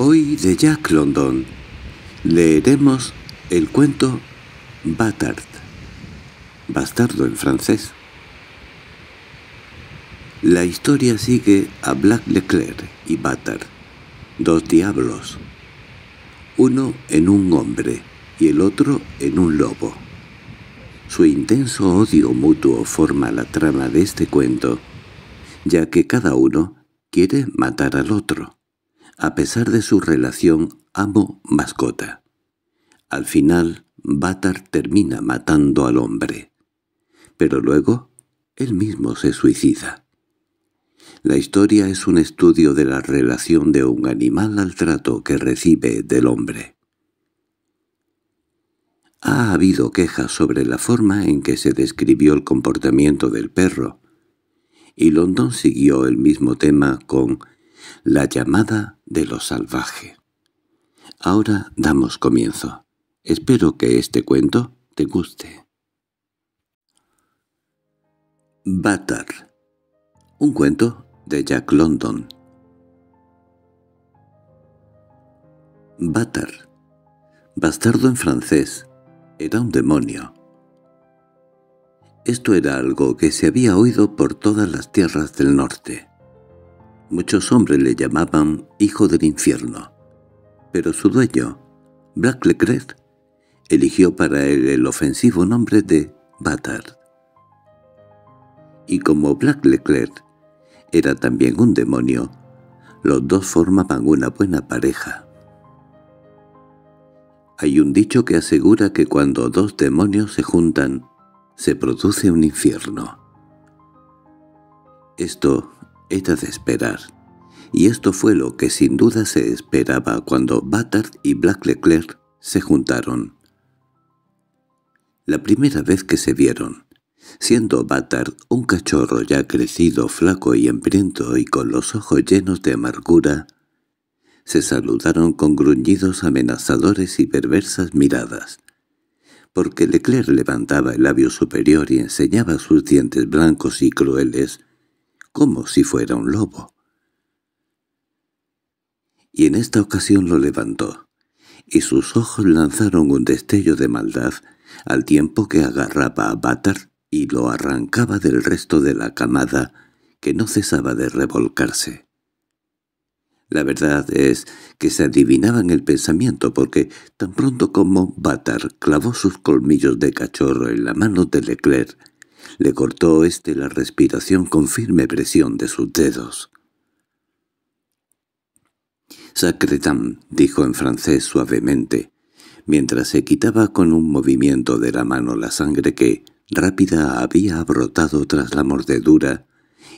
Hoy de Jack London leeremos el cuento Batard, bastardo en francés. La historia sigue a Black Leclerc y Batard, dos diablos, uno en un hombre y el otro en un lobo. Su intenso odio mutuo forma la trama de este cuento, ya que cada uno quiere matar al otro a pesar de su relación amo-mascota. Al final, Batar termina matando al hombre. Pero luego, él mismo se suicida. La historia es un estudio de la relación de un animal al trato que recibe del hombre. Ha habido quejas sobre la forma en que se describió el comportamiento del perro, y London siguió el mismo tema con «La llamada de lo salvaje. Ahora damos comienzo. Espero que este cuento te guste. Batar Un cuento de Jack London Batar Bastardo en francés. Era un demonio. Esto era algo que se había oído por todas las tierras del norte. Muchos hombres le llamaban hijo del infierno, pero su dueño, Black Leclerc, eligió para él el ofensivo nombre de Batard. Y como Black Leclerc era también un demonio, los dos formaban una buena pareja. Hay un dicho que asegura que cuando dos demonios se juntan, se produce un infierno. Esto era de esperar. Y esto fue lo que sin duda se esperaba cuando Batard y Black Leclerc se juntaron. La primera vez que se vieron, siendo Batard un cachorro ya crecido, flaco y hambriento y con los ojos llenos de amargura, se saludaron con gruñidos amenazadores y perversas miradas, porque Leclerc levantaba el labio superior y enseñaba sus dientes blancos y crueles, como si fuera un lobo. Y en esta ocasión lo levantó, y sus ojos lanzaron un destello de maldad al tiempo que agarraba a Batar y lo arrancaba del resto de la camada que no cesaba de revolcarse. La verdad es que se adivinaban el pensamiento porque tan pronto como Batar clavó sus colmillos de cachorro en la mano de Leclerc le cortó éste la respiración con firme presión de sus dedos. «Sacretam», dijo en francés suavemente, mientras se quitaba con un movimiento de la mano la sangre que, rápida, había brotado tras la mordedura,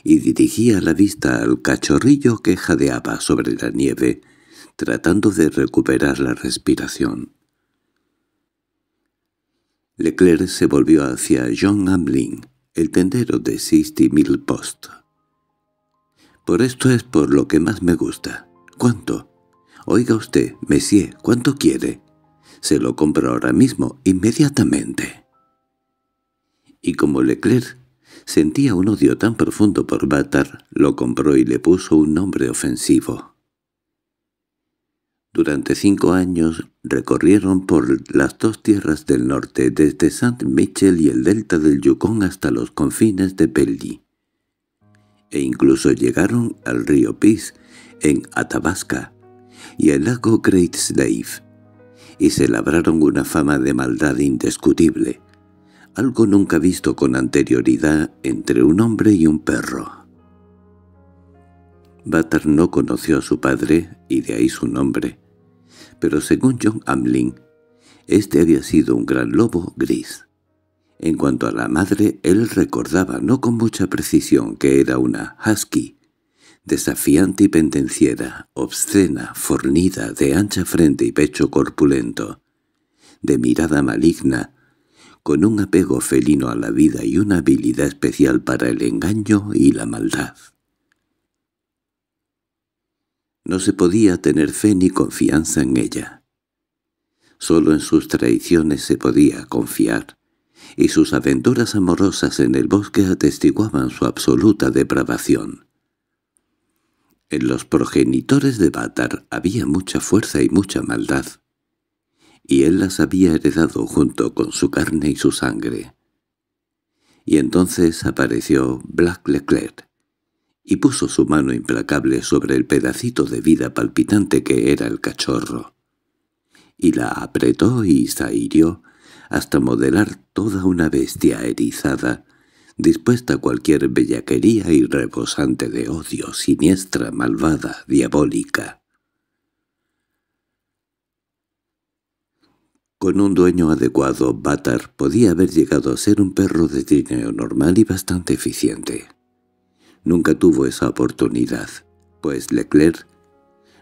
y dirigía la vista al cachorrillo que jadeaba sobre la nieve, tratando de recuperar la respiración. Leclerc se volvió hacia John Amling el tendero de Sixty Mill Post. Por esto es por lo que más me gusta. ¿Cuánto? Oiga usted, Messier, ¿cuánto quiere? Se lo compro ahora mismo, inmediatamente. Y como Leclerc sentía un odio tan profundo por Batar, lo compró y le puso un nombre ofensivo. Durante cinco años recorrieron por las dos tierras del norte, desde St. Michel y el delta del Yukon hasta los confines de Pelly, e incluso llegaron al río Peace en Athabasca y al lago Great Slave, y se labraron una fama de maldad indiscutible, algo nunca visto con anterioridad entre un hombre y un perro. Batar no conoció a su padre, y de ahí su nombre, pero según John Amlin, este había sido un gran lobo gris. En cuanto a la madre, él recordaba, no con mucha precisión, que era una husky, desafiante y pendenciera, obscena, fornida, de ancha frente y pecho corpulento, de mirada maligna, con un apego felino a la vida y una habilidad especial para el engaño y la maldad. No se podía tener fe ni confianza en ella. Solo en sus traiciones se podía confiar, y sus aventuras amorosas en el bosque atestiguaban su absoluta depravación. En los progenitores de Batar había mucha fuerza y mucha maldad, y él las había heredado junto con su carne y su sangre. Y entonces apareció Black Leclerc, y puso su mano implacable sobre el pedacito de vida palpitante que era el cachorro. Y la apretó y zahirió hasta modelar toda una bestia erizada, dispuesta a cualquier bellaquería y rebosante de odio, siniestra, malvada, diabólica. Con un dueño adecuado, Batar podía haber llegado a ser un perro de trineo normal y bastante eficiente nunca tuvo esa oportunidad, pues Leclerc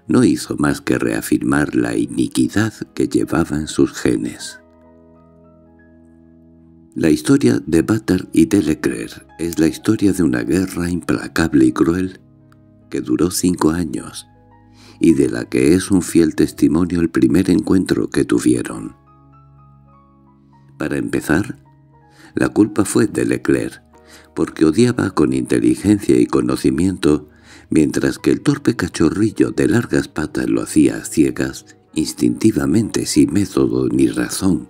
no hizo más que reafirmar la iniquidad que llevaba en sus genes. La historia de Butter y de Leclerc es la historia de una guerra implacable y cruel que duró cinco años y de la que es un fiel testimonio el primer encuentro que tuvieron. Para empezar, la culpa fue de Leclerc, porque odiaba con inteligencia y conocimiento, mientras que el torpe cachorrillo de largas patas lo hacía a ciegas, instintivamente, sin método ni razón.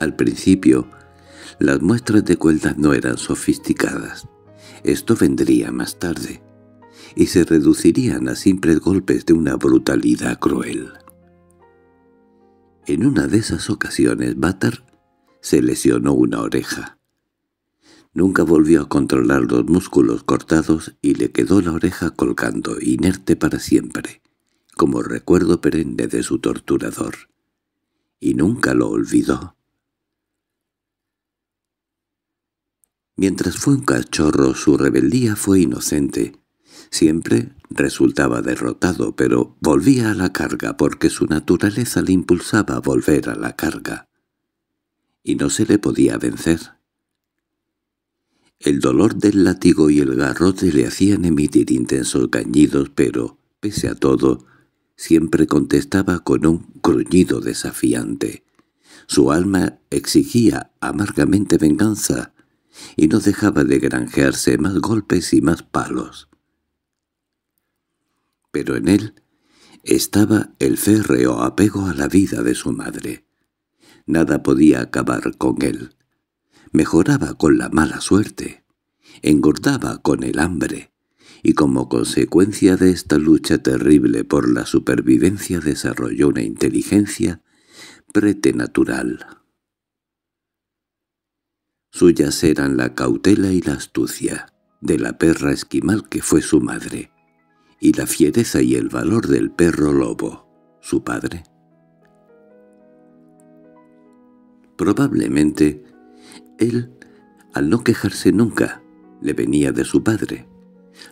Al principio, las muestras de cueldas no eran sofisticadas. Esto vendría más tarde, y se reducirían a simples golpes de una brutalidad cruel. En una de esas ocasiones, Batar se lesionó una oreja. Nunca volvió a controlar los músculos cortados y le quedó la oreja colgando, inerte para siempre, como recuerdo perenne de su torturador. Y nunca lo olvidó. Mientras fue un cachorro su rebeldía fue inocente. Siempre resultaba derrotado, pero volvía a la carga porque su naturaleza le impulsaba a volver a la carga. Y no se le podía vencer. El dolor del látigo y el garrote le hacían emitir intensos cañidos, pero, pese a todo, siempre contestaba con un gruñido desafiante. Su alma exigía amargamente venganza y no dejaba de granjearse más golpes y más palos. Pero en él estaba el férreo apego a la vida de su madre. Nada podía acabar con él mejoraba con la mala suerte, engordaba con el hambre, y como consecuencia de esta lucha terrible por la supervivencia desarrolló una inteligencia pretenatural. Suyas eran la cautela y la astucia de la perra esquimal que fue su madre, y la fiereza y el valor del perro lobo, su padre. Probablemente él, al no quejarse nunca, le venía de su padre.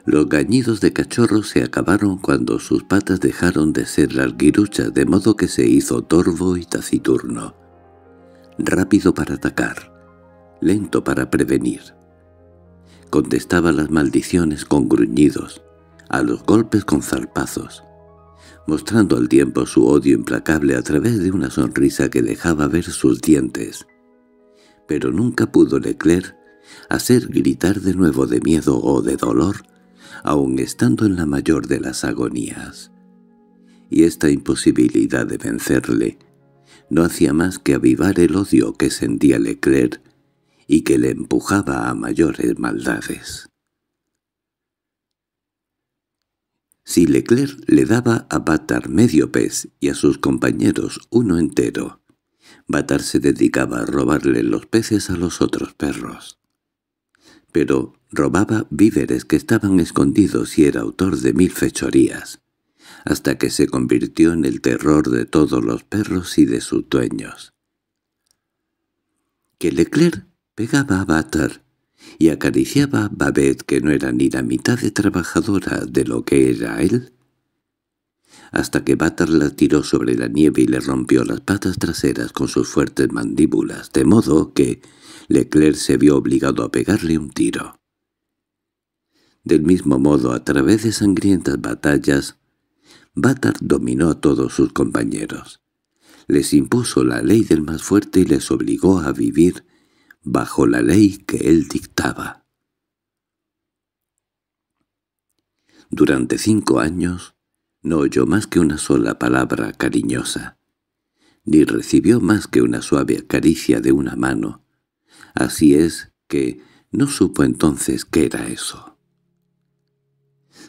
Los gañidos de cachorro se acabaron cuando sus patas dejaron de ser las guiruchas, de modo que se hizo torvo y taciturno. Rápido para atacar, lento para prevenir. Contestaba las maldiciones con gruñidos, a los golpes con zarpazos, mostrando al tiempo su odio implacable a través de una sonrisa que dejaba ver sus dientes pero nunca pudo Leclerc hacer gritar de nuevo de miedo o de dolor, aun estando en la mayor de las agonías. Y esta imposibilidad de vencerle no hacía más que avivar el odio que sentía Leclerc y que le empujaba a mayores maldades. Si Leclerc le daba a Batar medio pez y a sus compañeros uno entero, Batar se dedicaba a robarle los peces a los otros perros. Pero robaba víveres que estaban escondidos y era autor de mil fechorías, hasta que se convirtió en el terror de todos los perros y de sus dueños. Que Leclerc pegaba a Batar y acariciaba a Babette que no era ni la mitad de trabajadora de lo que era él, hasta que Butter la tiró sobre la nieve y le rompió las patas traseras con sus fuertes mandíbulas, de modo que Leclerc se vio obligado a pegarle un tiro. Del mismo modo, a través de sangrientas batallas, Batard dominó a todos sus compañeros. Les impuso la ley del más fuerte y les obligó a vivir bajo la ley que él dictaba. Durante cinco años, no oyó más que una sola palabra cariñosa, ni recibió más que una suave caricia de una mano. Así es que no supo entonces qué era eso.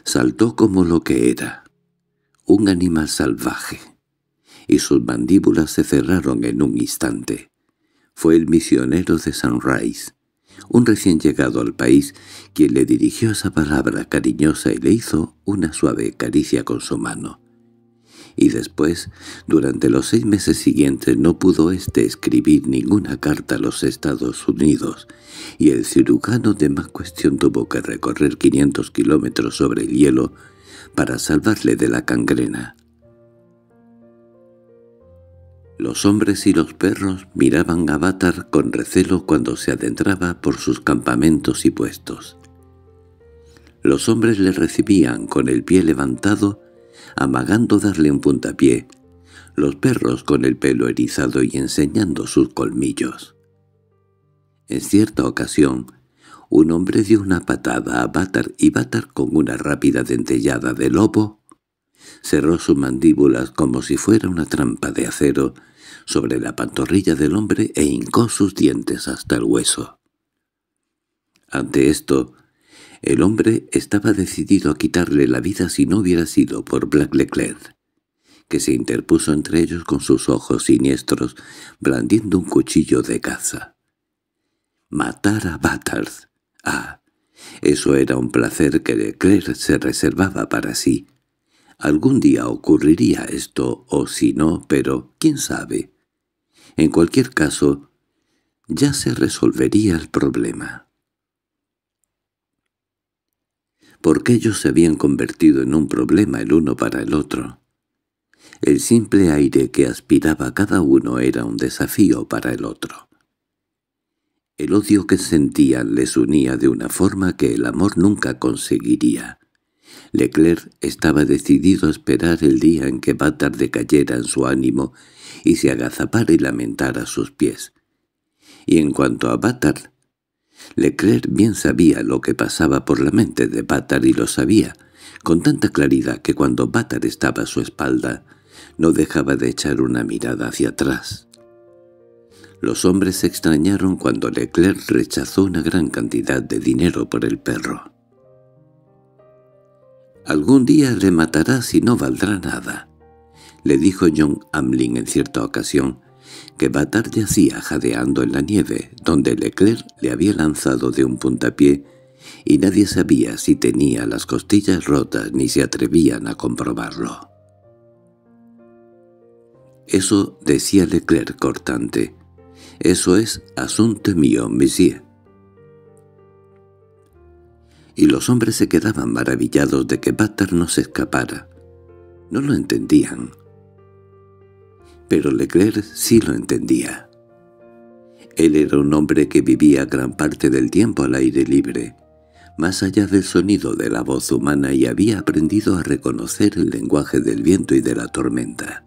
Saltó como lo que era, un animal salvaje, y sus mandíbulas se cerraron en un instante. Fue el misionero de Sunrise, un recién llegado al país, quien le dirigió esa palabra cariñosa y le hizo una suave caricia con su mano. Y después, durante los seis meses siguientes no pudo éste escribir ninguna carta a los Estados Unidos, y el cirujano de más cuestión tuvo que recorrer 500 kilómetros sobre el hielo para salvarle de la cangrena. Los hombres y los perros miraban a Avatar con recelo cuando se adentraba por sus campamentos y puestos. Los hombres le recibían con el pie levantado, amagando darle un puntapié, los perros con el pelo erizado y enseñando sus colmillos. En cierta ocasión, un hombre dio una patada a Batar y Batar con una rápida dentellada de lobo cerró sus mandíbulas como si fuera una trampa de acero sobre la pantorrilla del hombre e hincó sus dientes hasta el hueso. Ante esto, el hombre estaba decidido a quitarle la vida si no hubiera sido por Black Leclerc, que se interpuso entre ellos con sus ojos siniestros, blandiendo un cuchillo de caza. Matar a Batard, Ah, eso era un placer que Leclerc se reservaba para sí, Algún día ocurriría esto, o si no, pero quién sabe. En cualquier caso, ya se resolvería el problema. Porque ellos se habían convertido en un problema el uno para el otro. El simple aire que aspiraba cada uno era un desafío para el otro. El odio que sentían les unía de una forma que el amor nunca conseguiría. Leclerc estaba decidido a esperar el día en que Batar decayera en su ánimo y se agazapara y lamentara a sus pies. Y en cuanto a Batar, Leclerc bien sabía lo que pasaba por la mente de Batar y lo sabía, con tanta claridad que cuando Batar estaba a su espalda, no dejaba de echar una mirada hacia atrás. Los hombres se extrañaron cuando Leclerc rechazó una gran cantidad de dinero por el perro. «Algún día rematarás y no valdrá nada», le dijo John Amlin en cierta ocasión, que Batard yacía jadeando en la nieve, donde Leclerc le había lanzado de un puntapié, y nadie sabía si tenía las costillas rotas ni se atrevían a comprobarlo. Eso decía Leclerc cortante. Eso es asunto mío, monsieur y los hombres se quedaban maravillados de que Batar no se escapara. No lo entendían. Pero Leclerc sí lo entendía. Él era un hombre que vivía gran parte del tiempo al aire libre, más allá del sonido de la voz humana y había aprendido a reconocer el lenguaje del viento y de la tormenta.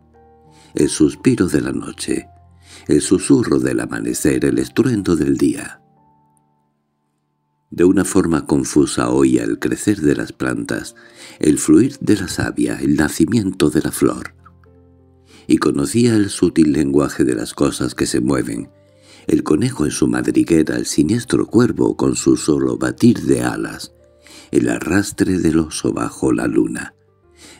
El suspiro de la noche, el susurro del amanecer, el estruendo del día de una forma confusa oía el crecer de las plantas, el fluir de la savia, el nacimiento de la flor. Y conocía el sutil lenguaje de las cosas que se mueven, el conejo en su madriguera, el siniestro cuervo con su solo batir de alas, el arrastre del oso bajo la luna,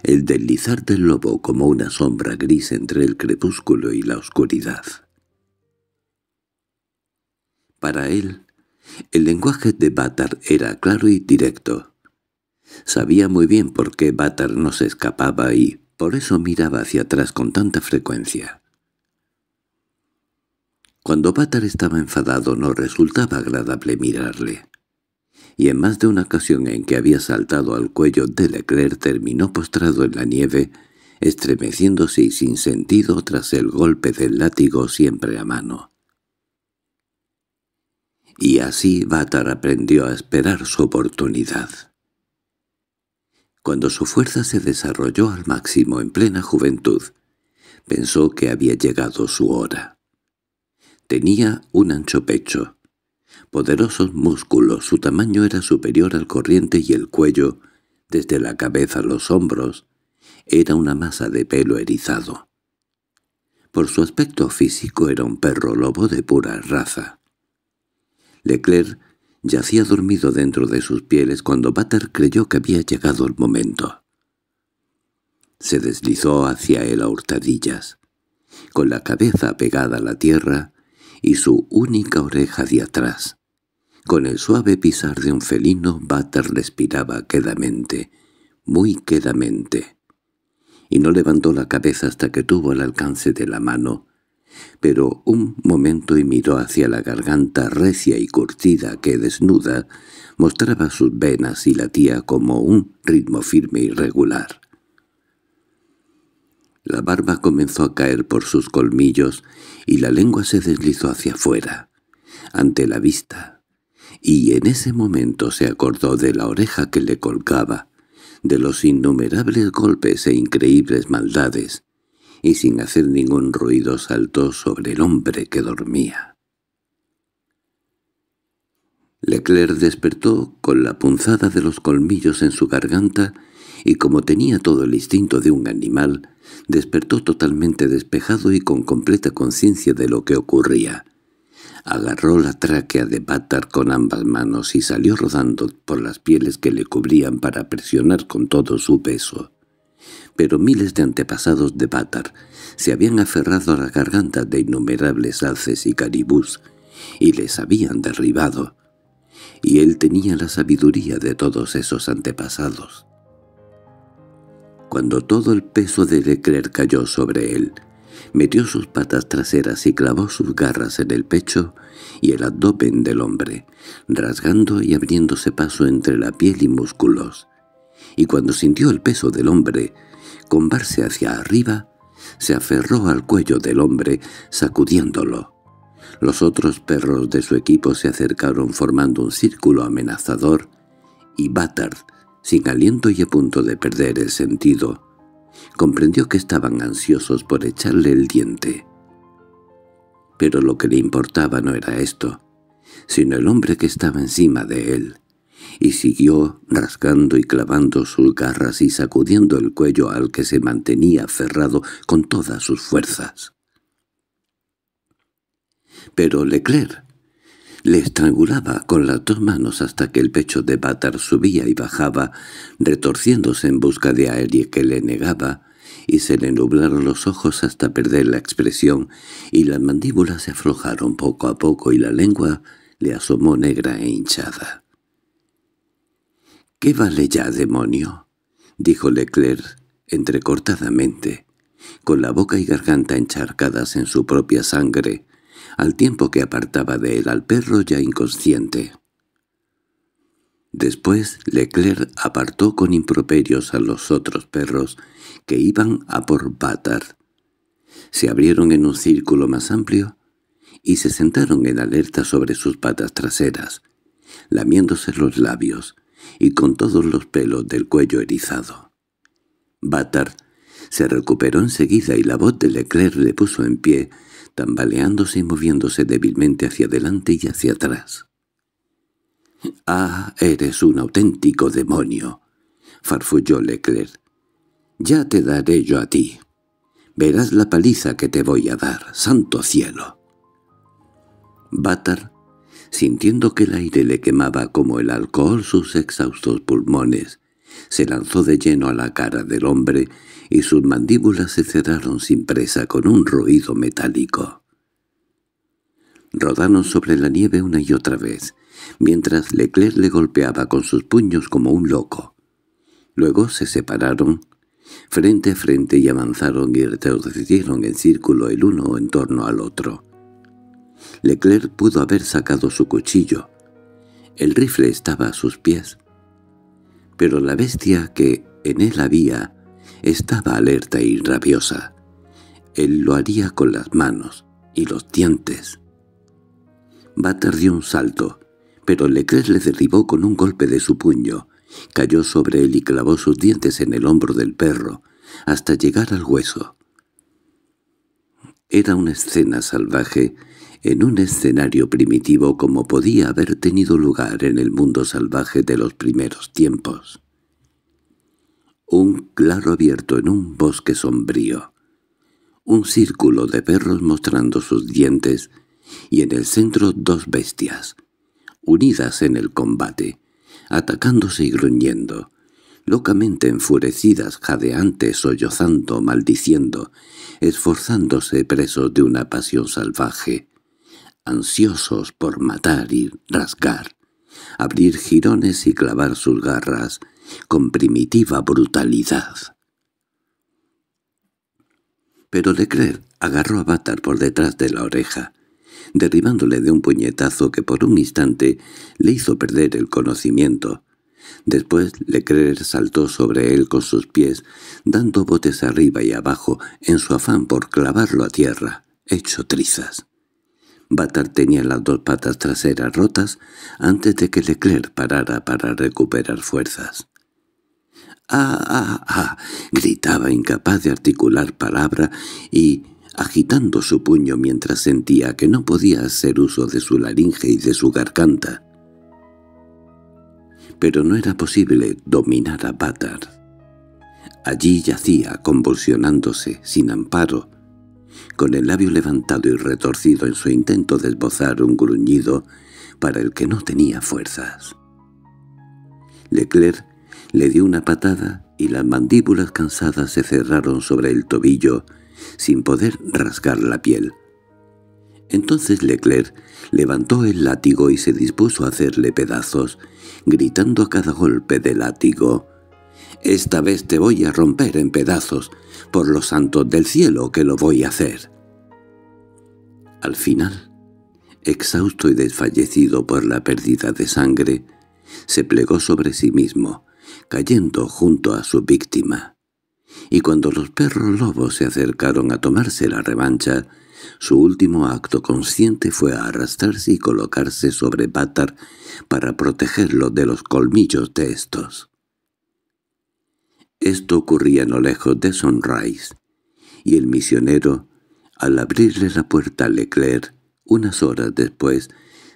el deslizar del lobo como una sombra gris entre el crepúsculo y la oscuridad. Para él, el lenguaje de Batar era claro y directo. Sabía muy bien por qué Batar no se escapaba y por eso miraba hacia atrás con tanta frecuencia. Cuando Batar estaba enfadado no resultaba agradable mirarle. Y en más de una ocasión en que había saltado al cuello de Leclerc terminó postrado en la nieve, estremeciéndose y sin sentido tras el golpe del látigo siempre a mano y así Vatar aprendió a esperar su oportunidad. Cuando su fuerza se desarrolló al máximo en plena juventud, pensó que había llegado su hora. Tenía un ancho pecho, poderosos músculos, su tamaño era superior al corriente y el cuello, desde la cabeza a los hombros, era una masa de pelo erizado. Por su aspecto físico era un perro lobo de pura raza. Leclerc yacía dormido dentro de sus pieles cuando Butter creyó que había llegado el momento. Se deslizó hacia él a hurtadillas, con la cabeza pegada a la tierra y su única oreja de atrás. Con el suave pisar de un felino, Butter respiraba quedamente, muy quedamente, y no levantó la cabeza hasta que tuvo el alcance de la mano pero un momento y miró hacia la garganta recia y curtida que desnuda mostraba sus venas y latía como un ritmo firme y regular. La barba comenzó a caer por sus colmillos y la lengua se deslizó hacia afuera, ante la vista, y en ese momento se acordó de la oreja que le colgaba, de los innumerables golpes e increíbles maldades, y sin hacer ningún ruido saltó sobre el hombre que dormía. Leclerc despertó con la punzada de los colmillos en su garganta y como tenía todo el instinto de un animal, despertó totalmente despejado y con completa conciencia de lo que ocurría. Agarró la tráquea de Batar con ambas manos y salió rodando por las pieles que le cubrían para presionar con todo su peso pero miles de antepasados de Batar se habían aferrado a la garganta de innumerables alces y caribús, y les habían derribado. Y él tenía la sabiduría de todos esos antepasados. Cuando todo el peso de Leclerc cayó sobre él, metió sus patas traseras y clavó sus garras en el pecho y el abdomen del hombre, rasgando y abriéndose paso entre la piel y músculos. Y cuando sintió el peso del hombre, con barse hacia arriba, se aferró al cuello del hombre, sacudiéndolo. Los otros perros de su equipo se acercaron formando un círculo amenazador, y Batard, sin aliento y a punto de perder el sentido, comprendió que estaban ansiosos por echarle el diente. Pero lo que le importaba no era esto, sino el hombre que estaba encima de él y siguió rascando y clavando sus garras y sacudiendo el cuello al que se mantenía aferrado con todas sus fuerzas. Pero Leclerc le estrangulaba con las dos manos hasta que el pecho de Batar subía y bajaba, retorciéndose en busca de aire que le negaba, y se le nublaron los ojos hasta perder la expresión, y las mandíbulas se aflojaron poco a poco y la lengua le asomó negra e hinchada. —¿Qué vale ya, demonio? —dijo Leclerc entrecortadamente, con la boca y garganta encharcadas en su propia sangre, al tiempo que apartaba de él al perro ya inconsciente. Después Leclerc apartó con improperios a los otros perros que iban a por Se abrieron en un círculo más amplio y se sentaron en alerta sobre sus patas traseras, lamiéndose los labios, y con todos los pelos del cuello erizado. Batard se recuperó enseguida y la voz de Leclerc le puso en pie, tambaleándose y moviéndose débilmente hacia adelante y hacia atrás. —¡Ah, eres un auténtico demonio! —farfulló Leclerc. —Ya te daré yo a ti. Verás la paliza que te voy a dar, santo cielo. Batar sintiendo que el aire le quemaba como el alcohol sus exhaustos pulmones. Se lanzó de lleno a la cara del hombre y sus mandíbulas se cerraron sin presa con un ruido metálico. Rodaron sobre la nieve una y otra vez, mientras Leclerc le golpeaba con sus puños como un loco. Luego se separaron, frente a frente y avanzaron y retrocedieron en círculo el uno en torno al otro. Leclerc pudo haber sacado su cuchillo. El rifle estaba a sus pies. Pero la bestia que en él había estaba alerta y rabiosa. Él lo haría con las manos y los dientes. Bater dio un salto, pero Leclerc le derribó con un golpe de su puño. Cayó sobre él y clavó sus dientes en el hombro del perro, hasta llegar al hueso. Era una escena salvaje en un escenario primitivo como podía haber tenido lugar en el mundo salvaje de los primeros tiempos. Un claro abierto en un bosque sombrío. Un círculo de perros mostrando sus dientes y en el centro dos bestias, unidas en el combate, atacándose y gruñendo, locamente enfurecidas, jadeantes, sollozando, maldiciendo, esforzándose presos de una pasión salvaje, ansiosos por matar y rasgar, abrir jirones y clavar sus garras con primitiva brutalidad. Pero Leclerc agarró a Batar por detrás de la oreja, derribándole de un puñetazo que por un instante le hizo perder el conocimiento. Después Leclerc saltó sobre él con sus pies, dando botes arriba y abajo en su afán por clavarlo a tierra, hecho trizas. Batar tenía las dos patas traseras rotas antes de que Leclerc parara para recuperar fuerzas. —¡Ah, ah, ah! gritaba incapaz de articular palabra y, agitando su puño mientras sentía que no podía hacer uso de su laringe y de su garganta. Pero no era posible dominar a Batar. Allí yacía, convulsionándose, sin amparo, con el labio levantado y retorcido en su intento de esbozar un gruñido para el que no tenía fuerzas. Leclerc le dio una patada y las mandíbulas cansadas se cerraron sobre el tobillo sin poder rasgar la piel. Entonces Leclerc levantó el látigo y se dispuso a hacerle pedazos, gritando a cada golpe de látigo, «Esta vez te voy a romper en pedazos, por los santos del cielo que lo voy a hacer. Al final, exhausto y desfallecido por la pérdida de sangre, se plegó sobre sí mismo, cayendo junto a su víctima. Y cuando los perros lobos se acercaron a tomarse la revancha, su último acto consciente fue arrastrarse y colocarse sobre Batar para protegerlo de los colmillos de estos. Esto ocurría no lejos de Sunrise, y el misionero, al abrirle la puerta a Leclerc, unas horas después,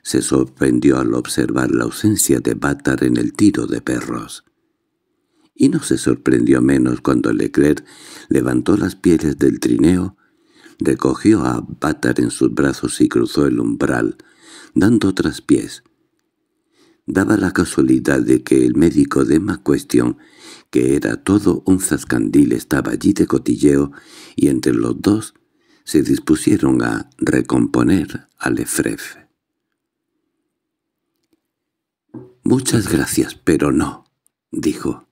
se sorprendió al observar la ausencia de Bátar en el tiro de perros. Y no se sorprendió menos cuando Leclerc levantó las pieles del trineo, recogió a Bátar en sus brazos y cruzó el umbral, dando traspiés. Daba la casualidad de que el médico de cuestión, que era todo un zascandil, estaba allí de cotilleo, y entre los dos se dispusieron a recomponer al EFREF. «Muchas gracias, pero no», dijo.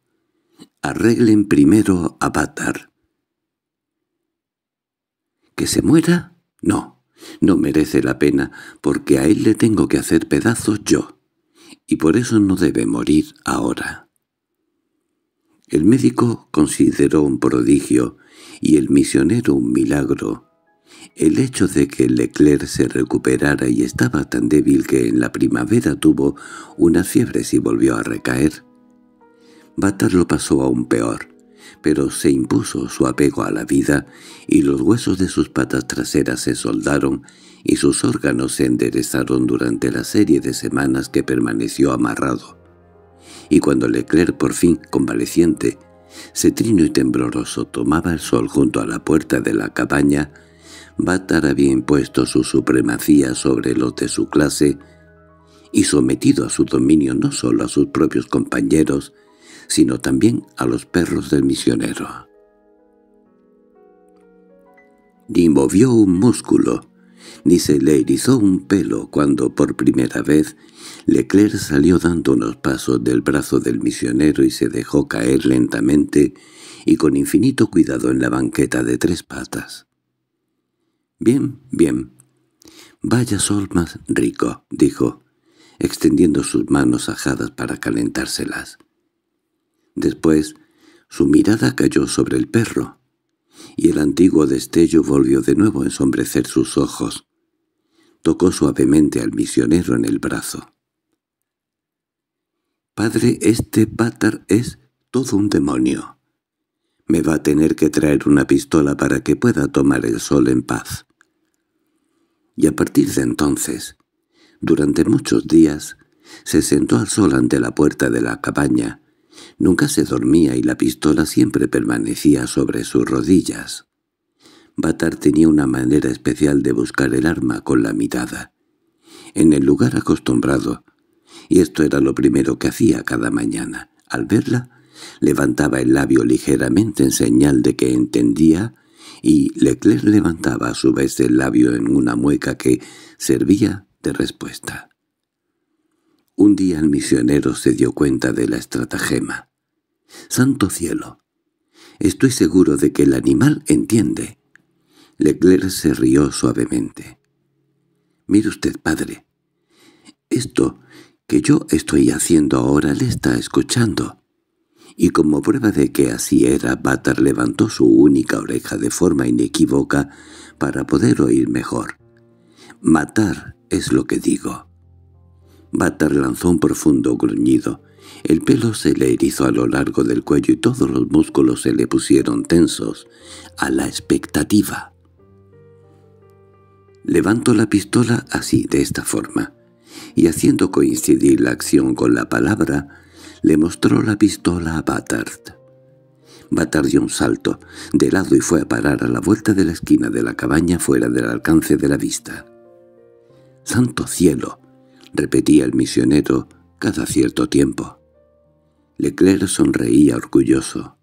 «Arreglen primero a Batar». ¿Que se muera? No, no merece la pena, porque a él le tengo que hacer pedazos yo y por eso no debe morir ahora. El médico consideró un prodigio y el misionero un milagro. El hecho de que Leclerc se recuperara y estaba tan débil que en la primavera tuvo unas fiebres y volvió a recaer. Batar lo pasó aún peor pero se impuso su apego a la vida, y los huesos de sus patas traseras se soldaron, y sus órganos se enderezaron durante la serie de semanas que permaneció amarrado. Y cuando Leclerc por fin, convaleciente, cetrino y tembloroso, tomaba el sol junto a la puerta de la cabaña, Batar había impuesto su supremacía sobre los de su clase y sometido a su dominio no solo a sus propios compañeros, sino también a los perros del misionero. Ni movió un músculo, ni se le erizó un pelo cuando por primera vez Leclerc salió dando unos pasos del brazo del misionero y se dejó caer lentamente y con infinito cuidado en la banqueta de tres patas. «Bien, bien. Vaya sol más rico», dijo, extendiendo sus manos ajadas para calentárselas. Después, su mirada cayó sobre el perro, y el antiguo destello volvió de nuevo a ensombrecer sus ojos. Tocó suavemente al misionero en el brazo. «Padre, este pátar es todo un demonio. Me va a tener que traer una pistola para que pueda tomar el sol en paz». Y a partir de entonces, durante muchos días, se sentó al sol ante la puerta de la cabaña, Nunca se dormía y la pistola siempre permanecía sobre sus rodillas. Batar tenía una manera especial de buscar el arma con la mirada. En el lugar acostumbrado, y esto era lo primero que hacía cada mañana, al verla, levantaba el labio ligeramente en señal de que entendía y Leclerc levantaba a su vez el labio en una mueca que servía de respuesta. Un día el misionero se dio cuenta de la estratagema. —¡Santo cielo! Estoy seguro de que el animal entiende. Leclerc se rió suavemente. —Mire usted, padre. Esto que yo estoy haciendo ahora le está escuchando. Y como prueba de que así era, Batar levantó su única oreja de forma inequívoca para poder oír mejor. Matar es lo que digo. Batar lanzó un profundo gruñido. El pelo se le erizó a lo largo del cuello y todos los músculos se le pusieron tensos, a la expectativa. Levantó la pistola así, de esta forma, y haciendo coincidir la acción con la palabra, le mostró la pistola a Batard. Batard dio un salto, de lado y fue a parar a la vuelta de la esquina de la cabaña fuera del alcance de la vista. —¡Santo cielo! repetía el misionero cada cierto tiempo. Leclerc sonreía orgulloso.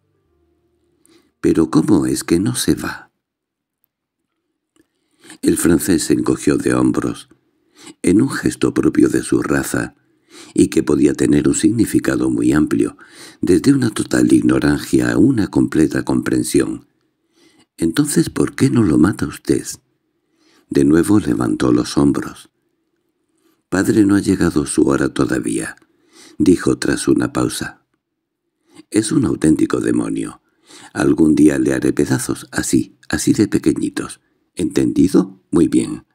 —¿Pero cómo es que no se va? El francés se encogió de hombros, en un gesto propio de su raza, y que podía tener un significado muy amplio, desde una total ignorancia a una completa comprensión. —Entonces, ¿por qué no lo mata usted? De nuevo levantó los hombros padre no ha llegado su hora todavía, dijo tras una pausa. Es un auténtico demonio. Algún día le haré pedazos, así, así de pequeñitos. ¿Entendido? Muy bien.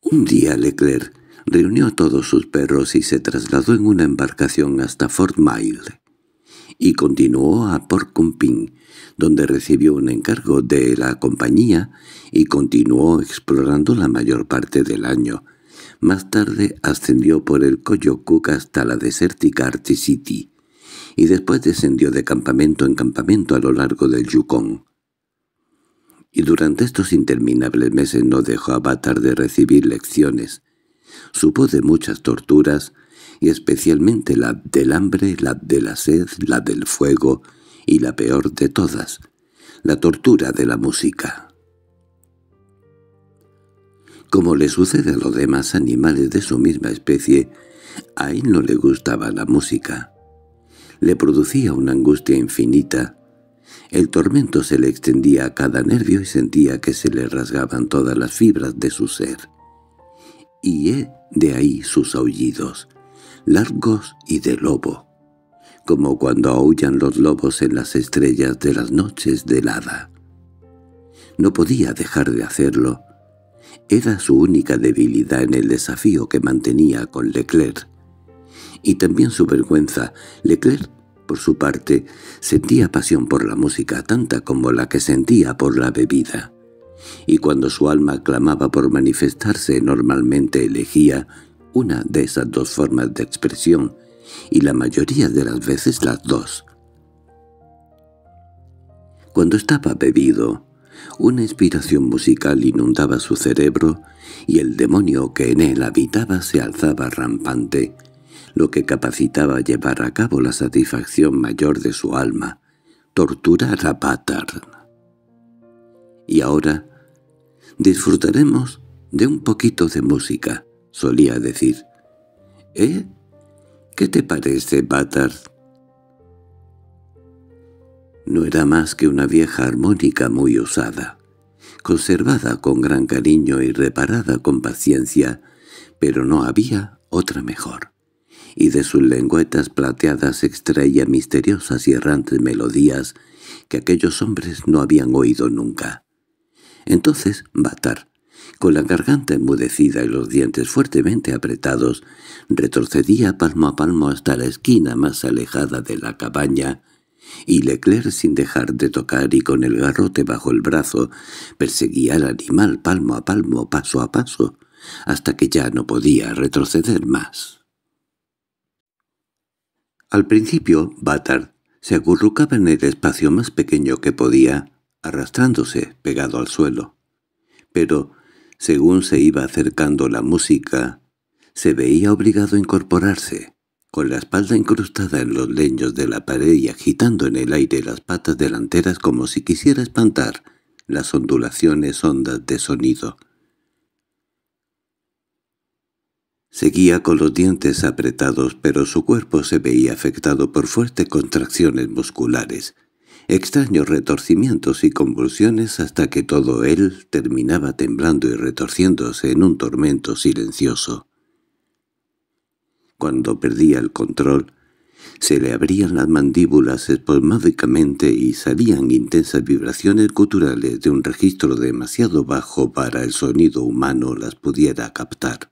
Un día Leclerc reunió a todos sus perros y se trasladó en una embarcación hasta Fort Mile y continuó a Porcumpín, donde recibió un encargo de la compañía y continuó explorando la mayor parte del año. Más tarde ascendió por el Coyocuc hasta la desértica City, y después descendió de campamento en campamento a lo largo del Yukon. Y durante estos interminables meses no dejó a de recibir lecciones. Supo de muchas torturas, y especialmente la del hambre, la de la sed, la del fuego y la peor de todas, la tortura de la música. Como le sucede a los demás animales de su misma especie, a él no le gustaba la música. Le producía una angustia infinita. El tormento se le extendía a cada nervio y sentía que se le rasgaban todas las fibras de su ser. Y he de ahí sus aullidos, largos y de lobo, como cuando aullan los lobos en las estrellas de las noches de hada. No podía dejar de hacerlo. Era su única debilidad en el desafío que mantenía con Leclerc. Y también su vergüenza. Leclerc, por su parte, sentía pasión por la música tanta como la que sentía por la bebida. Y cuando su alma clamaba por manifestarse normalmente elegía una de esas dos formas de expresión, y la mayoría de las veces las dos. Cuando estaba bebido, una inspiración musical inundaba su cerebro y el demonio que en él habitaba se alzaba rampante, lo que capacitaba a llevar a cabo la satisfacción mayor de su alma, torturar a Batar. Y ahora disfrutaremos de un poquito de música, solía decir. —¿Eh? ¿Qué te parece, Batard? No era más que una vieja armónica muy usada, conservada con gran cariño y reparada con paciencia, pero no había otra mejor, y de sus lengüetas plateadas extraía misteriosas y errantes melodías que aquellos hombres no habían oído nunca. Entonces Batar con la garganta enmudecida y los dientes fuertemente apretados, retrocedía palmo a palmo hasta la esquina más alejada de la cabaña, y Leclerc, sin dejar de tocar y con el garrote bajo el brazo, perseguía al animal palmo a palmo, paso a paso, hasta que ya no podía retroceder más. Al principio, Batard se acurrucaba en el espacio más pequeño que podía, arrastrándose pegado al suelo. Pero según se iba acercando la música, se veía obligado a incorporarse, con la espalda incrustada en los leños de la pared y agitando en el aire las patas delanteras como si quisiera espantar las ondulaciones hondas de sonido. Seguía con los dientes apretados, pero su cuerpo se veía afectado por fuertes contracciones musculares, extraños retorcimientos y convulsiones hasta que todo él terminaba temblando y retorciéndose en un tormento silencioso. Cuando perdía el control, se le abrían las mandíbulas espasmódicamente y salían intensas vibraciones culturales de un registro demasiado bajo para el sonido humano las pudiera captar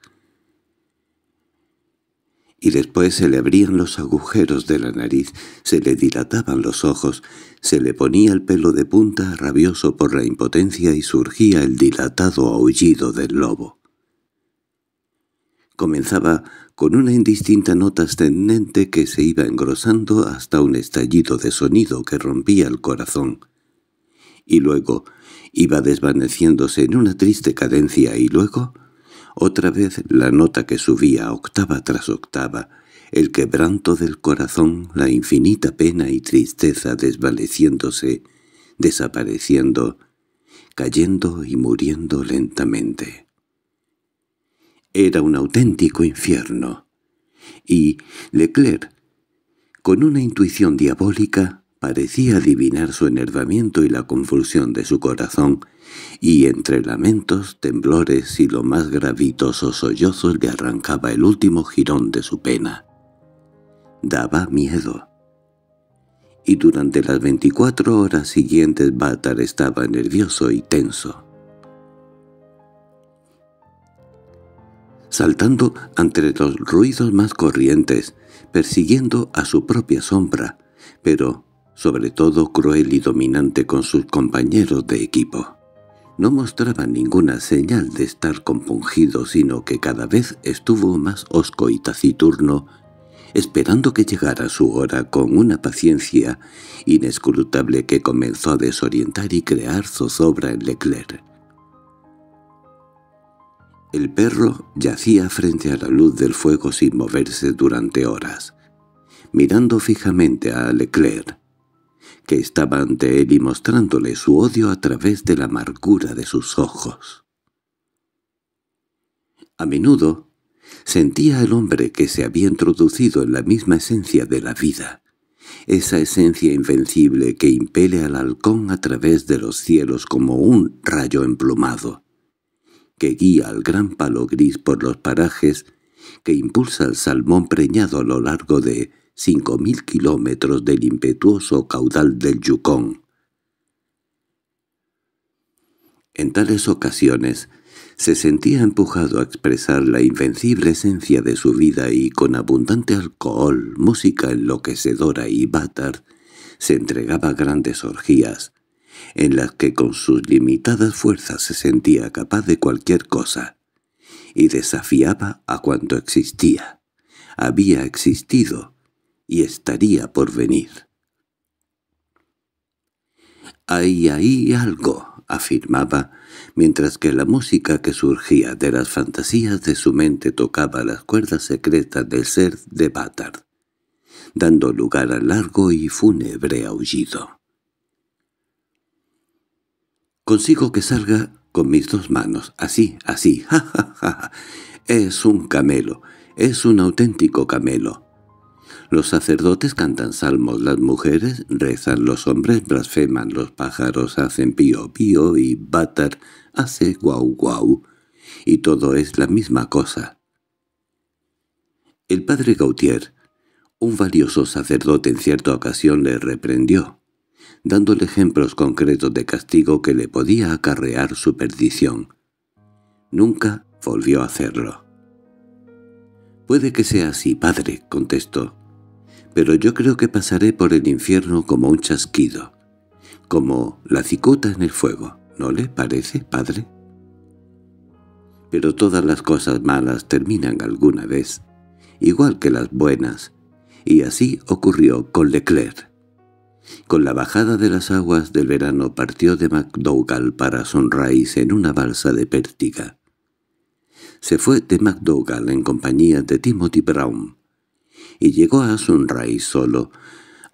y después se le abrían los agujeros de la nariz, se le dilataban los ojos, se le ponía el pelo de punta rabioso por la impotencia y surgía el dilatado aullido del lobo. Comenzaba con una indistinta nota ascendente que se iba engrosando hasta un estallido de sonido que rompía el corazón, y luego iba desvaneciéndose en una triste cadencia y luego otra vez la nota que subía octava tras octava, el quebranto del corazón, la infinita pena y tristeza desvaneciéndose, desapareciendo, cayendo y muriendo lentamente. Era un auténtico infierno. Y Leclerc, con una intuición diabólica, parecía adivinar su enervamiento y la convulsión de su corazón, y entre lamentos, temblores y lo más gravitosos sollozos le arrancaba el último jirón de su pena. Daba miedo. Y durante las veinticuatro horas siguientes Batar estaba nervioso y tenso. saltando entre los ruidos más corrientes, persiguiendo a su propia sombra, pero sobre todo cruel y dominante con sus compañeros de equipo. No mostraba ninguna señal de estar compungido, sino que cada vez estuvo más hosco y taciturno, esperando que llegara su hora con una paciencia inescrutable que comenzó a desorientar y crear zozobra en Leclerc. El perro yacía frente a la luz del fuego sin moverse durante horas, mirando fijamente a Leclerc que estaba ante él y mostrándole su odio a través de la amargura de sus ojos. A menudo sentía el hombre que se había introducido en la misma esencia de la vida, esa esencia invencible que impele al halcón a través de los cielos como un rayo emplumado, que guía al gran palo gris por los parajes, que impulsa al salmón preñado a lo largo de 5.000 mil kilómetros del impetuoso caudal del Yukon. En tales ocasiones se sentía empujado a expresar la invencible esencia de su vida y con abundante alcohol, música enloquecedora y bátar, se entregaba a grandes orgías, en las que con sus limitadas fuerzas se sentía capaz de cualquier cosa, y desafiaba a cuanto existía, había existido, y estaría por venir. «Hay ahí algo», afirmaba, mientras que la música que surgía de las fantasías de su mente tocaba las cuerdas secretas del ser de Batard, dando lugar al largo y fúnebre aullido. «Consigo que salga con mis dos manos, así, así, ja, es un camelo, es un auténtico camelo». Los sacerdotes cantan salmos, las mujeres rezan, los hombres blasfeman, los pájaros hacen pío pío y Bátar hace guau guau, y todo es la misma cosa. El padre Gautier, un valioso sacerdote en cierta ocasión le reprendió, dándole ejemplos concretos de castigo que le podía acarrear su perdición. Nunca volvió a hacerlo. «Puede que sea así, padre», contestó pero yo creo que pasaré por el infierno como un chasquido, como la cicuta en el fuego, ¿no le parece, padre? Pero todas las cosas malas terminan alguna vez, igual que las buenas, y así ocurrió con Leclerc. Con la bajada de las aguas del verano partió de MacDougall para Sunrise en una balsa de pértiga. Se fue de MacDougall en compañía de Timothy Brown, y llegó a Sunray solo.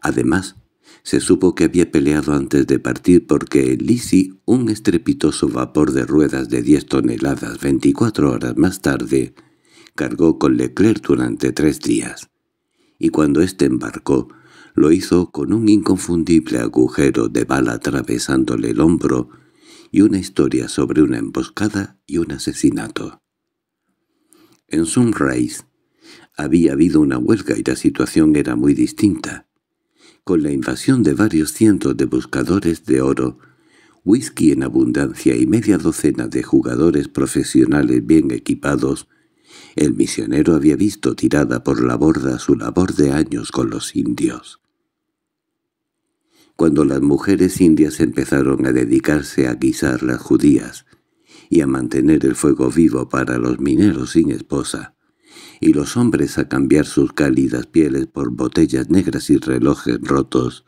Además, se supo que había peleado antes de partir porque el un estrepitoso vapor de ruedas de 10 toneladas 24 horas más tarde, cargó con Leclerc durante tres días. Y cuando éste embarcó, lo hizo con un inconfundible agujero de bala atravesándole el hombro y una historia sobre una emboscada y un asesinato. En Sunrise había habido una huelga y la situación era muy distinta. Con la invasión de varios cientos de buscadores de oro, whisky en abundancia y media docena de jugadores profesionales bien equipados, el misionero había visto tirada por la borda su labor de años con los indios. Cuando las mujeres indias empezaron a dedicarse a guisar las judías y a mantener el fuego vivo para los mineros sin esposa, y los hombres a cambiar sus cálidas pieles por botellas negras y relojes rotos.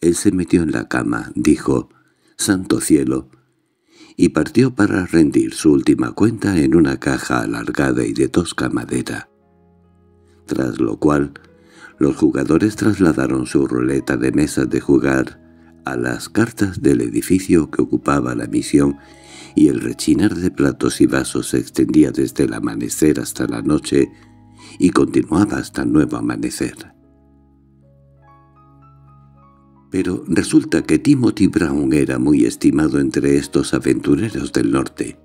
Él se metió en la cama, dijo, «Santo cielo», y partió para rendir su última cuenta en una caja alargada y de tosca madera. Tras lo cual, los jugadores trasladaron su ruleta de mesas de jugar a las cartas del edificio que ocupaba la misión y el rechinar de platos y vasos se extendía desde el amanecer hasta la noche y continuaba hasta el nuevo amanecer. Pero resulta que Timothy Brown era muy estimado entre estos aventureros del norte.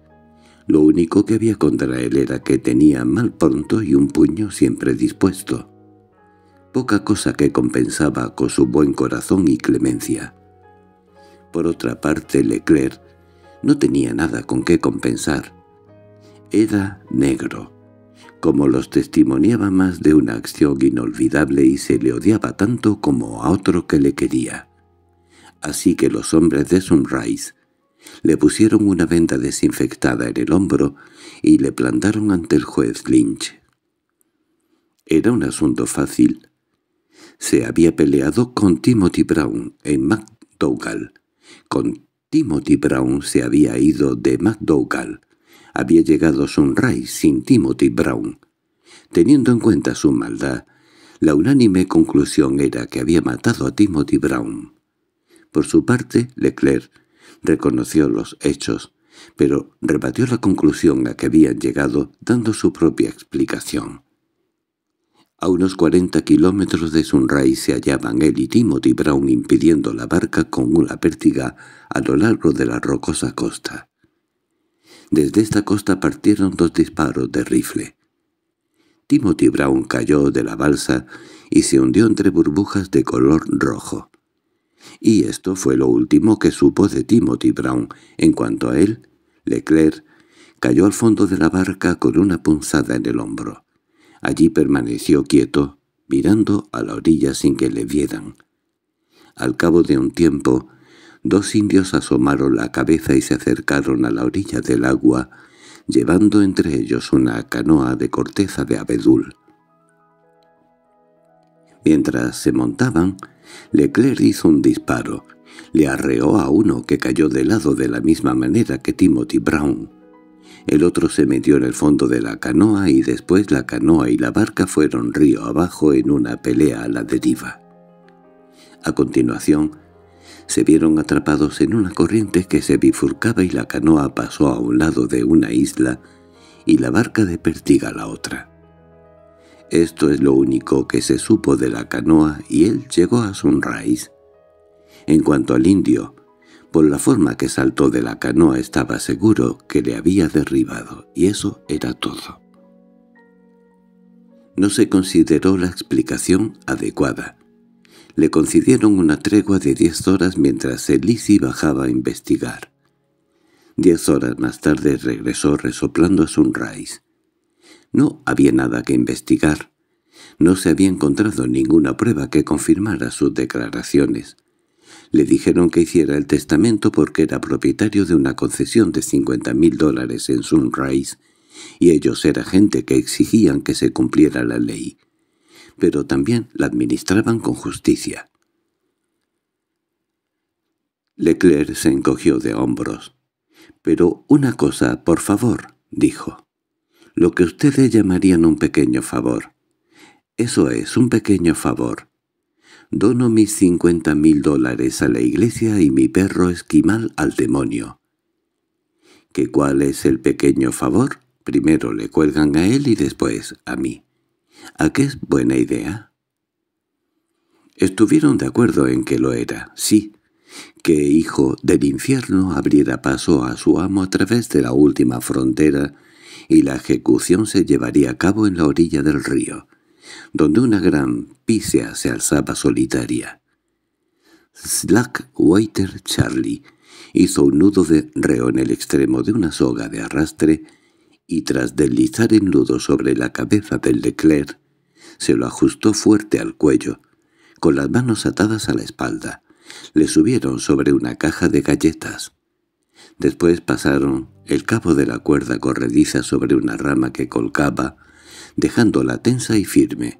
Lo único que había contra él era que tenía mal pronto y un puño siempre dispuesto. Poca cosa que compensaba con su buen corazón y clemencia. Por otra parte, Leclerc no tenía nada con qué compensar. Era negro, como los testimoniaba más de una acción inolvidable y se le odiaba tanto como a otro que le quería. Así que los hombres de Sunrise le pusieron una venda desinfectada en el hombro y le plantaron ante el juez Lynch. Era un asunto fácil. Se había peleado con Timothy Brown en McDougall, con Timothy Brown se había ido de McDougall. Había llegado Sunrise sin Timothy Brown. Teniendo en cuenta su maldad, la unánime conclusión era que había matado a Timothy Brown. Por su parte, Leclerc reconoció los hechos, pero rebatió la conclusión a que habían llegado dando su propia explicación. A unos 40 kilómetros de Sunray se hallaban él y Timothy Brown impidiendo la barca con una pértiga a lo largo de la rocosa costa. Desde esta costa partieron dos disparos de rifle. Timothy Brown cayó de la balsa y se hundió entre burbujas de color rojo. Y esto fue lo último que supo de Timothy Brown. En cuanto a él, Leclerc cayó al fondo de la barca con una punzada en el hombro. Allí permaneció quieto, mirando a la orilla sin que le vieran. Al cabo de un tiempo, dos indios asomaron la cabeza y se acercaron a la orilla del agua, llevando entre ellos una canoa de corteza de abedul. Mientras se montaban, Leclerc hizo un disparo. Le arreó a uno que cayó de lado de la misma manera que Timothy Brown el otro se metió en el fondo de la canoa y después la canoa y la barca fueron río abajo en una pelea a la deriva. A continuación, se vieron atrapados en una corriente que se bifurcaba y la canoa pasó a un lado de una isla y la barca de Pertiga a la otra. Esto es lo único que se supo de la canoa y él llegó a Sunrise. En cuanto al indio, por la forma que saltó de la canoa estaba seguro que le había derribado, y eso era todo. No se consideró la explicación adecuada. Le concedieron una tregua de diez horas mientras Elisi bajaba a investigar. Diez horas más tarde regresó resoplando a Sunrise. No había nada que investigar. No se había encontrado ninguna prueba que confirmara sus declaraciones. Le dijeron que hiciera el testamento porque era propietario de una concesión de cincuenta mil dólares en Sunrise, y ellos era gente que exigían que se cumpliera la ley, pero también la administraban con justicia. Leclerc se encogió de hombros. «Pero una cosa, por favor», dijo. «Lo que ustedes llamarían un pequeño favor. Eso es, un pequeño favor. Dono mis cincuenta mil dólares a la iglesia y mi perro esquimal al demonio. ¿Qué cuál es el pequeño favor? Primero le cuelgan a él y después a mí. ¿A qué es buena idea? Estuvieron de acuerdo en que lo era, sí, que hijo del infierno abriera paso a su amo a través de la última frontera y la ejecución se llevaría a cabo en la orilla del río donde una gran pícea se alzaba solitaria. slack Slackwater Charlie hizo un nudo de reo en el extremo de una soga de arrastre y tras deslizar el nudo sobre la cabeza del Leclerc, se lo ajustó fuerte al cuello, con las manos atadas a la espalda. Le subieron sobre una caja de galletas. Después pasaron el cabo de la cuerda corrediza sobre una rama que colgaba dejándola tensa y firme.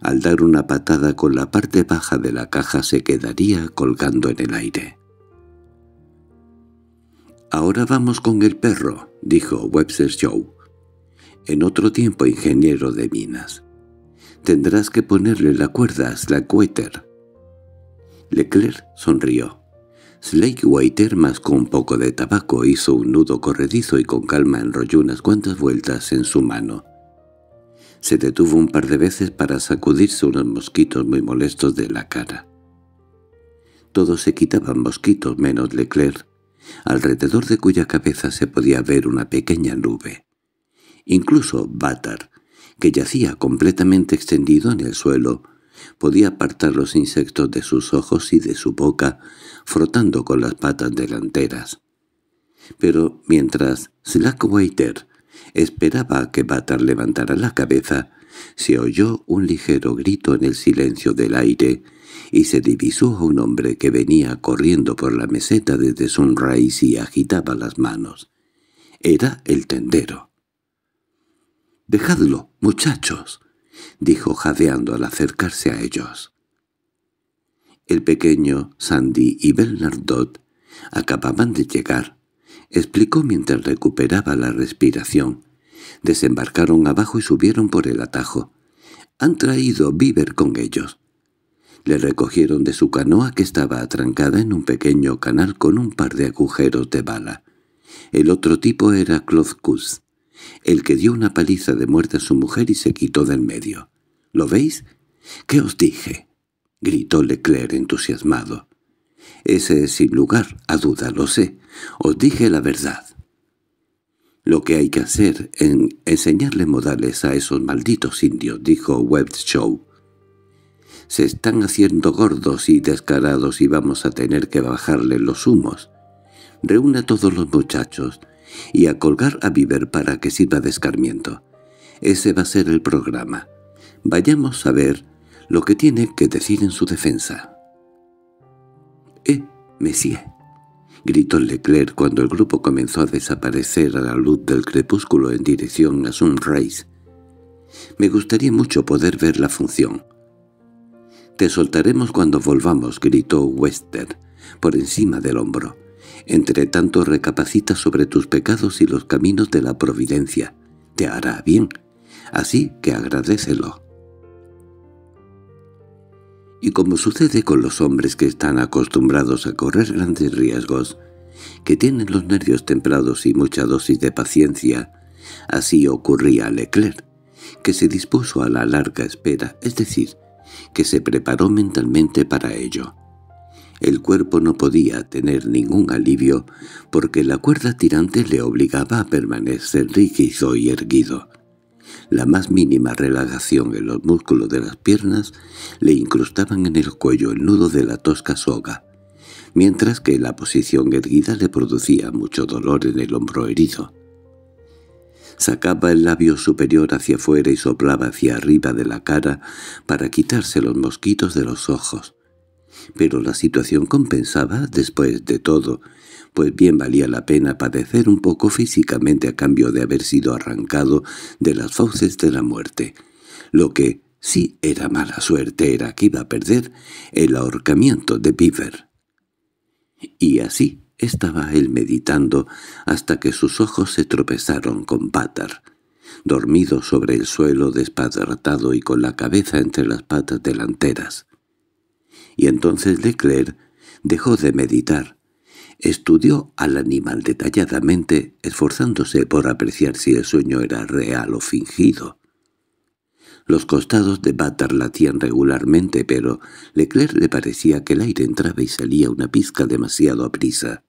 Al dar una patada con la parte baja de la caja se quedaría colgando en el aire. «Ahora vamos con el perro», dijo Webster Joe, en otro tiempo ingeniero de minas. «Tendrás que ponerle la cuerda a Slackwater». Leclerc sonrió. más mascó un poco de tabaco, hizo un nudo corredizo y con calma enrolló unas cuantas vueltas en su mano. Se detuvo un par de veces para sacudirse unos mosquitos muy molestos de la cara. Todos se quitaban mosquitos menos Leclerc, alrededor de cuya cabeza se podía ver una pequeña nube. Incluso Batar, que yacía completamente extendido en el suelo, podía apartar los insectos de sus ojos y de su boca, frotando con las patas delanteras. Pero mientras Slackwaiter, Esperaba que Batar levantara la cabeza. Se oyó un ligero grito en el silencio del aire y se divisó a un hombre que venía corriendo por la meseta desde Sunrise y agitaba las manos. Era el tendero. «Dejadlo, muchachos», dijo jadeando al acercarse a ellos. El pequeño, Sandy y Bernardot acababan de llegar explicó mientras recuperaba la respiración. Desembarcaron abajo y subieron por el atajo. Han traído Bieber con ellos. Le recogieron de su canoa que estaba atrancada en un pequeño canal con un par de agujeros de bala. El otro tipo era clothcus el que dio una paliza de muerte a su mujer y se quitó del medio. —¿Lo veis? —¿Qué os dije? —gritó Leclerc entusiasmado. Ese es sin lugar a duda, lo sé. Os dije la verdad. Lo que hay que hacer es enseñarle modales a esos malditos indios, dijo show Se están haciendo gordos y descarados y vamos a tener que bajarle los humos. Reúna a todos los muchachos y a colgar a Viver para que sirva de escarmiento. Ese va a ser el programa. Vayamos a ver lo que tiene que decir en su defensa. —¡Eh, Messier! —gritó Leclerc cuando el grupo comenzó a desaparecer a la luz del crepúsculo en dirección a Sunrise. —Me gustaría mucho poder ver la función. —Te soltaremos cuando volvamos —gritó Wester por encima del hombro. —Entre tanto recapacita sobre tus pecados y los caminos de la providencia. Te hará bien, así que agradecelo y como sucede con los hombres que están acostumbrados a correr grandes riesgos, que tienen los nervios templados y mucha dosis de paciencia, así ocurría a Leclerc, que se dispuso a la larga espera, es decir, que se preparó mentalmente para ello. El cuerpo no podía tener ningún alivio porque la cuerda tirante le obligaba a permanecer rígido y erguido. La más mínima relajación en los músculos de las piernas le incrustaban en el cuello el nudo de la tosca soga, mientras que la posición erguida le producía mucho dolor en el hombro herido. Sacaba el labio superior hacia afuera y soplaba hacia arriba de la cara para quitarse los mosquitos de los ojos. Pero la situación compensaba, después de todo, pues bien valía la pena padecer un poco físicamente a cambio de haber sido arrancado de las fauces de la muerte. Lo que sí era mala suerte era que iba a perder el ahorcamiento de Beaver. Y así estaba él meditando hasta que sus ojos se tropezaron con Pátar, Dormido sobre el suelo despadratado y con la cabeza entre las patas delanteras. Y entonces Leclerc dejó de meditar, Estudió al animal detalladamente, esforzándose por apreciar si el sueño era real o fingido. Los costados de Batar latían regularmente, pero Leclerc le parecía que el aire entraba y salía una pizca demasiado aprisa.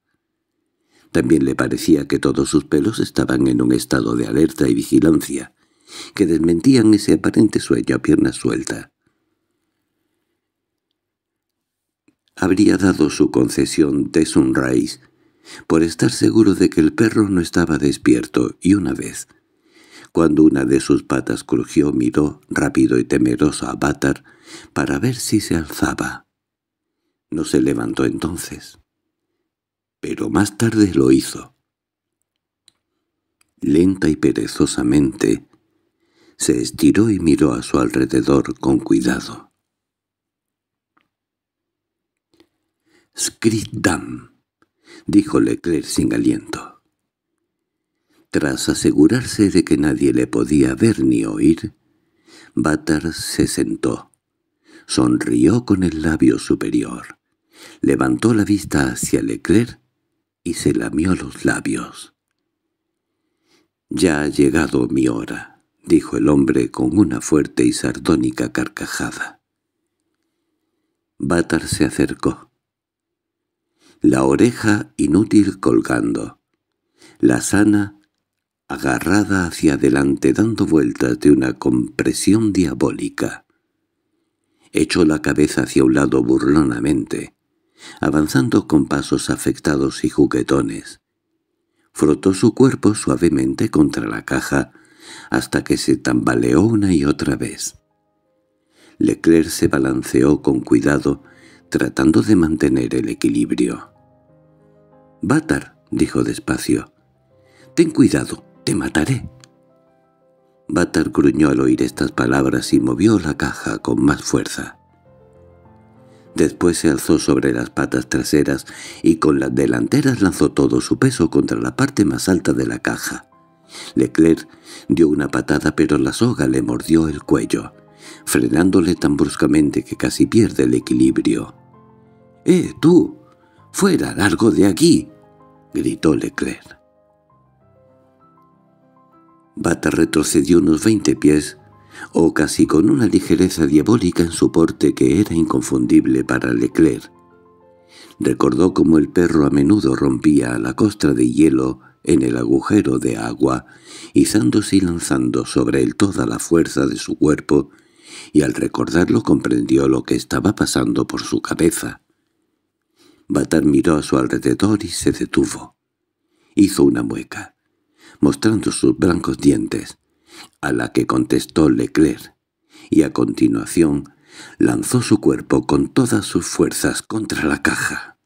También le parecía que todos sus pelos estaban en un estado de alerta y vigilancia, que desmentían ese aparente sueño a pierna suelta. habría dado su concesión de Sunrise, por estar seguro de que el perro no estaba despierto, y una vez, cuando una de sus patas crujió, miró rápido y temeroso a Batar para ver si se alzaba. No se levantó entonces, pero más tarde lo hizo. Lenta y perezosamente, se estiró y miró a su alrededor con cuidado. Dam! —dijo Leclerc sin aliento. Tras asegurarse de que nadie le podía ver ni oír, Batar se sentó. Sonrió con el labio superior. Levantó la vista hacia Leclerc y se lamió los labios. —Ya ha llegado mi hora —dijo el hombre con una fuerte y sardónica carcajada. Batar se acercó la oreja inútil colgando, la sana agarrada hacia adelante dando vueltas de una compresión diabólica. Echó la cabeza hacia un lado burlonamente, avanzando con pasos afectados y juguetones. Frotó su cuerpo suavemente contra la caja hasta que se tambaleó una y otra vez. Leclerc se balanceó con cuidado, tratando de mantener el equilibrio. —Batar —dijo despacio—, ten cuidado, te mataré. Batar gruñó al oír estas palabras y movió la caja con más fuerza. Después se alzó sobre las patas traseras y con las delanteras lanzó todo su peso contra la parte más alta de la caja. Leclerc dio una patada pero la soga le mordió el cuello, frenándole tan bruscamente que casi pierde el equilibrio. —¡Eh, tú! ¡Fuera, largo de aquí! —gritó Leclerc. Bata retrocedió unos veinte pies, o casi con una ligereza diabólica en su porte que era inconfundible para Leclerc. Recordó cómo el perro a menudo rompía la costra de hielo en el agujero de agua, izándose y lanzando sobre él toda la fuerza de su cuerpo, y al recordarlo comprendió lo que estaba pasando por su cabeza. Batar miró a su alrededor y se detuvo. Hizo una mueca, mostrando sus blancos dientes, a la que contestó Leclerc, y a continuación lanzó su cuerpo con todas sus fuerzas contra la caja.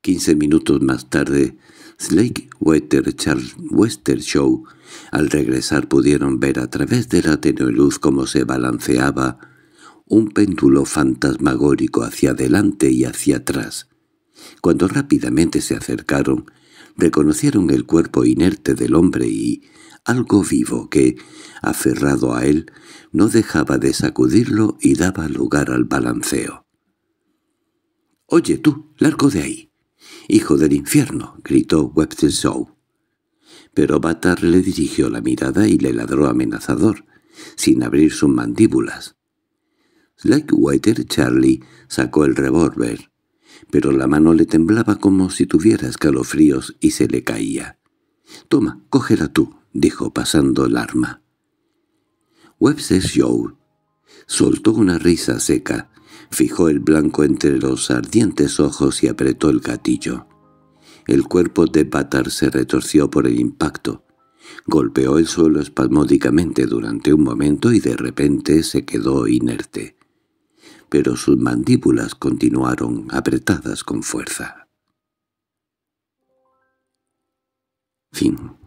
Quince minutos más tarde, Slake Wetter Charles Show al regresar pudieron ver a través de la tenue luz cómo se balanceaba un péndulo fantasmagórico hacia adelante y hacia atrás. Cuando rápidamente se acercaron, reconocieron el cuerpo inerte del hombre y algo vivo que, aferrado a él, no dejaba de sacudirlo y daba lugar al balanceo. —¡Oye tú, largo de ahí! —¡Hijo del infierno! —gritó Webster Shaw. Pero Batar le dirigió la mirada y le ladró amenazador, sin abrir sus mandíbulas. Slackwater Charlie sacó el revólver, pero la mano le temblaba como si tuviera escalofríos y se le caía. «Toma, cógela tú», dijo pasando el arma. Webster Shaw soltó una risa seca, fijó el blanco entre los ardientes ojos y apretó el gatillo. El cuerpo de Batar se retorció por el impacto. Golpeó el suelo espasmódicamente durante un momento y de repente se quedó inerte pero sus mandíbulas continuaron apretadas con fuerza. Fin